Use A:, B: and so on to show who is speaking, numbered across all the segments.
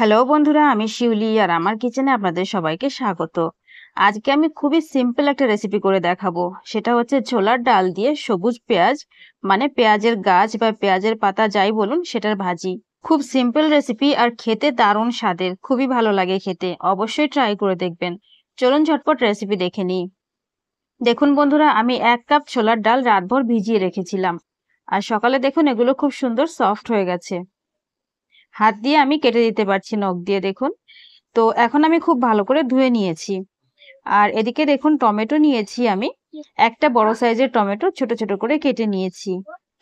A: Hello বন্ধুরা আমি শিউলি আর আমার কিচেনে আপনাদের সবাইকে স্বাগত আজকে আমি খুবই সিম্পল একটা রেসিপি করে দেখাবো সেটা হচ্ছে ছোলার ডাল দিয়ে সবুজ পেঁয়াজ মানে পেঁয়াজের গাছ বা পেঁয়াজের পাতা যাই বলুন সেটার ভাজি খুব সিম্পল রেসিপি আর খেতে দারুণ স্বাদের খুবই ভালো লাগে খেতে অবশ্যই ট্রাই করে দেখবেন চলুন ঝটপট রেসিপি দেখে নিই দেখুন বন্ধুরা আমি এক কাপ ছোলার ডাল রাতভর ভিজিয়ে রেখেছিলাম আর সকালে দেখুন এগুলো খুব সুন্দর সফট হয়ে গেছে হাত দিয়ে আমি কেটে দিতে পারছি নখ দিয়ে দেখুন তো এখন আমি খুব ভালো করে ধুয়ে নিয়েছি আর এদিকে দেখুন টমেটো নিয়েছি আমি একটা বড় সাইজের টমেটো ছোট ছোট করে কেটে নিয়েছি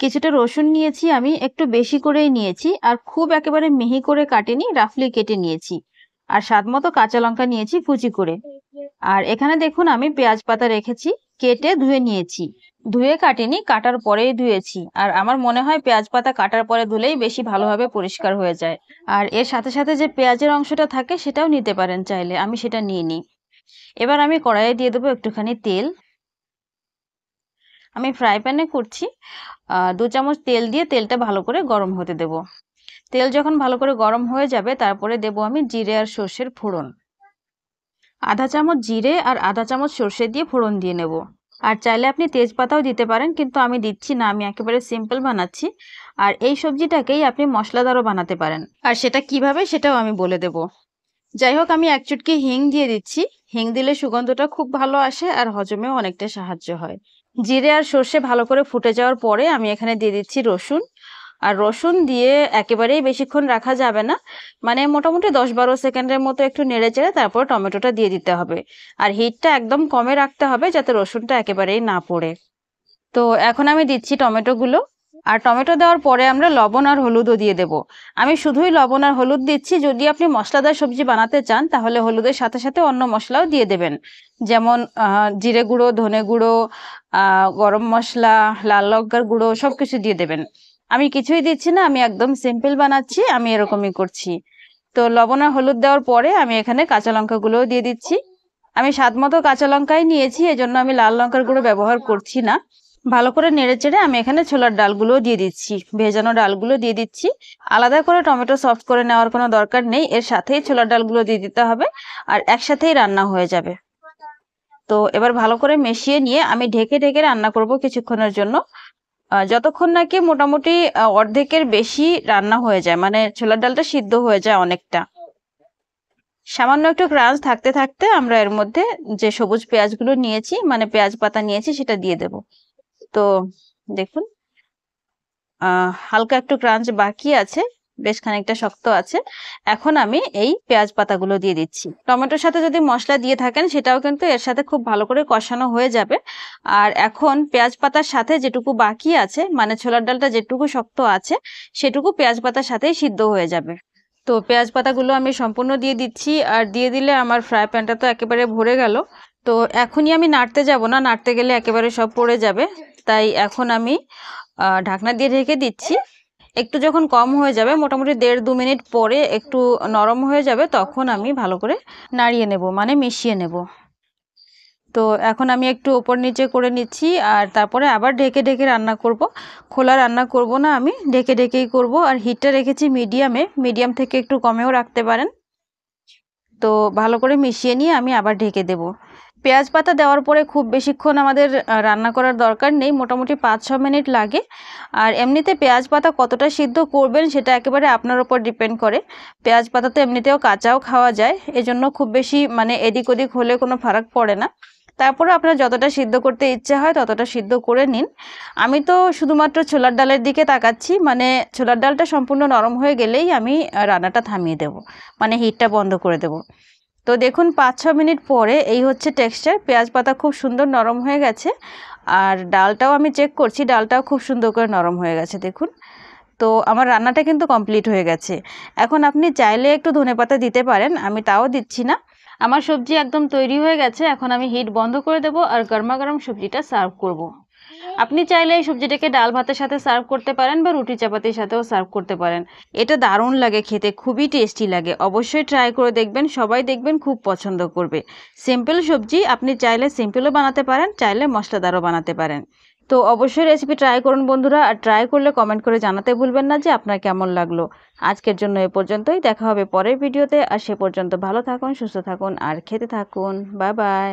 A: কিছুটা রসুন নিয়েছি আমি একটু বেশি করেই নিয়েছি আর খুব একেবারে মিহি করে কাটেনি রাফলি কেটে নিয়েছি আর স্বাদ মতো কাঁচা লঙ্কা নিয়েছি কুচি করে আর এখানে দেখুন আমি পেঁয়াজ পাতা রেখেছি কেটে ধুয়ে নিয়েছি ধুয়ে কাটিনি কাটার পরেই ধুয়েছি আর আমার মনে হয় পেঁয়াজ পাতা কাটার পরে ধুলেই বেশি ভালোভাবে পরিষ্কার হয়ে যায় আর এর সাথে সাথে যে পেঁয়াজের অংশটা থাকে সেটাও নিতে পারেন চাইলে আমি সেটা নিয়ে নিই এবার আমি কড়াইয়ে দিয়ে দেবো একটুখানি তেল আমি ফ্রাই প্যানে করছি দু চামচ তেল দিয়ে তেলটা ভালো করে গরম হতে দেব তেল যখন ভালো করে গরম হয়ে যাবে তারপরে দেব আমি জিরে আর সর্ষের ফোড়ন আধা চামচ জিরে আর আধা চামচ সর্ষে দিয়ে ফোড়ন দিয়ে নেব আর চাইলে আপনি তেজপাতাও দিতে পারেন কিন্তু আমি দিচ্ছি না আমি একেবারে সিম্পল বানাচ্ছি আর এই সবজিটাকেই আপনি মশলাদারও বানাতে পারেন আর সেটা কিভাবে সেটাও আমি বলে দেব যাই হোক আমি এক চুটকি হিং দিয়ে দিচ্ছি হিং দিলে সুগন্ধটা খুব ভালো আসে আর হজমেও অনেকটা সাহায্য হয় জিরে আর সর্ষে ভালো করে ফুটে যাওয়ার পরে আমি এখানে দিয়ে দিচ্ছি রসুন আর রসুন দিয়ে একেবারেই বেশিক্ষণ রাখা যাবে না মানে মোটামুটি দশ বারো সেকেন্ডের মতো একটু নেড়ে চেড়ে তারপর টমেটোটা দিয়ে দিতে হবে আর হিটটা একদম কমে রাখতে হবে যাতে রসুনটা একেবারেই না পড়ে তো এখন আমি দিচ্ছি টমেটোগুলো আর টমেটো দেওয়ার পরে আমরা লবণ আর হলুদও দিয়ে দেব আমি শুধুই লবণ আর হলুদ দিচ্ছি যদি আপনি মশলাদার সবজি বানাতে চান তাহলে হলুদের সাথে সাথে অন্য মশলাও দিয়ে দেবেন যেমন জিরে গুঁড়ো ধনে গুঁড়ো গরম মশলা লাল লঙ্কার গুঁড়ো সব কিছু দিয়ে দেবেন আমি কিছুই দিচ্ছি না আমি একদম সিম্পল বানাচ্ছি আমি এরকমই করছি তো লবণ আর হলুদ দেওয়ার পরে আমি এখানে কাঁচা লঙ্কাগুলোও দিয়ে দিচ্ছি আমি স্বাদ মতো কাঁচা লঙ্কাই নিয়েছি এজন্য আমি লাল লঙ্কার গুঁড়ো ব্যবহার করছি না ভালো করে নেড়ে চেড়ে আমি এখানে ছোলার ডালগুলো দিয়ে দিচ্ছি ভেজানো ডালগুলো দিয়ে দিচ্ছি আলাদা করে টমেটো সফট করে নেওয়ার কোনো দরকার নেই এর সাথেই ছোলার ডালগুলো দিয়ে দিতে হবে আর একসাথেই রান্না হয়ে যাবে তো এবার ভালো করে মিশিয়ে নিয়ে আমি ঢেকে ঢেকে রান্না করব কিছুক্ষণের জন্য যতক্ষণ নাকি মোটামুটি অর্ধেকের বেশি রান্না হয়ে যায় মানে ছোলার ডালটা সিদ্ধ হয়ে যায় অনেকটা সামান্য একটু ক্রাঞ্চ থাকতে থাকতে আমরা এর মধ্যে যে সবুজ পেঁয়াজগুলো নিয়েছি মানে পেঁয়াজ পাতা নিয়েছি সেটা দিয়ে দেব তো দেখুন হালকা একটু ক্রাঞ্চ বাকি আছে বেশ খানিকটা শক্ত আছে এখন আমি এই পেঁয়াজ পাতাগুলো দিয়ে দিচ্ছি টমেটোর সাথে যদি মশলা দিয়ে থাকেন সেটাও কিন্তু এর সাথে খুব ভালো করে কষানো হয়ে যাবে আর এখন পেঁয়াজ পাতার সাথে যেটুকু বাকি আছে মানে ছোলার ডালটা যেটুকু শক্ত আছে সেটুকু পেঁয়াজ পাতার সাথেই সিদ্ধ হয়ে যাবে তো পেঁয়াজ পাতাগুলো আমি সম্পূর্ণ দিয়ে দিচ্ছি আর দিয়ে দিলে আমার ফ্রাই প্যানটা তো একেবারে ভরে গেল তো এখনই আমি নাড়তে যাব না নাড়তে গেলে একেবারে সব পড়ে যাবে তাই এখন আমি ঢাকনা দিয়ে ঢেকে দিচ্ছি একটু যখন কম হয়ে যাবে মোটামুটি দেড় দু মিনিট পরে একটু নরম হয়ে যাবে তখন আমি ভালো করে নাড়িয়ে নেব মানে মিশিয়ে নেব তো এখন আমি একটু ওপর নিচে করে নিচ্ছি আর তারপরে আবার ঢেকে ঢেকে রান্না করব খোলা রান্না করব না আমি ঢেকে ঢেকেই করব আর হিটটা রেখেছি মিডিয়ামে মিডিয়াম থেকে একটু কমেও রাখতে পারেন তো ভালো করে মিশিয়ে নিয়ে আমি আবার ঢেকে দেব পেঁয়াজ পাতা দেওয়ার পরে খুব বেশিক্ষণ আমাদের রান্না করার দরকার নেই মোটামুটি পাঁচ ছ মিনিট লাগে আর এমনিতে পেঁয়াজ পাতা কতটা সিদ্ধ করবেন সেটা একেবারে আপনার ওপর ডিপেন্ড করে পেঁয়াজ পাতা তো এমনিতেও কাঁচাও খাওয়া যায় এজন্য খুব বেশি মানে এদিক ওদিক হলে কোনো ফারাক পড়ে না তারপরে আপনার যতটা সিদ্ধ করতে ইচ্ছে হয় ততটা সিদ্ধ করে নিন আমি তো শুধুমাত্র ছোলার ডালের দিকে তাকাচ্ছি মানে ছোলার ডালটা সম্পূর্ণ নরম হয়ে গেলেই আমি রান্নাটা থামিয়ে দেব মানে হিটটা বন্ধ করে দেব তো দেখুন পাঁচ ছ মিনিট পরে এই হচ্ছে টেক্সচার পেঁয়াজ পাতা খুব সুন্দর নরম হয়ে গেছে আর ডালটাও আমি চেক করছি ডালটাও খুব সুন্দর করে নরম হয়ে গেছে দেখুন তো আমার রান্নাটা কিন্তু কমপ্লিট হয়ে গেছে এখন আপনি চাইলে একটু ধনে পাতা দিতে পারেন আমি তাও দিচ্ছি না আমার সবজি একদম তৈরি হয়ে গেছে এখন আমি হিট বন্ধ করে দেব আর গরমা গরম সবজিটা সার্ভ করব। আপনি চাইলে এই সবজিটাকে ডাল ভাতের সাথে সার্ভ করতে পারেন বা রুটি চাপাতির সাথেও সার্ভ করতে পারেন এটা দারুণ লাগে খেতে খুবই টেস্টি লাগে অবশ্যই ট্রাই করে দেখবেন সবাই দেখবেন খুব পছন্দ করবে সিম্পল সবজি আপনি চাইলে সিম্পলও বানাতে পারেন চাইলে মশলাদারও বানাতে পারেন তো অবশ্যই রেসিপি ট্রাই করুন বন্ধুরা আর ট্রাই করলে কমেন্ট করে জানাতে ভুলবেন না যে আপনার কেমন লাগলো আজকের জন্য এ পর্যন্তই দেখা হবে পরের ভিডিওতে আর সে পর্যন্ত ভালো থাকুন সুস্থ থাকুন আর খেতে থাকুন বাই বাই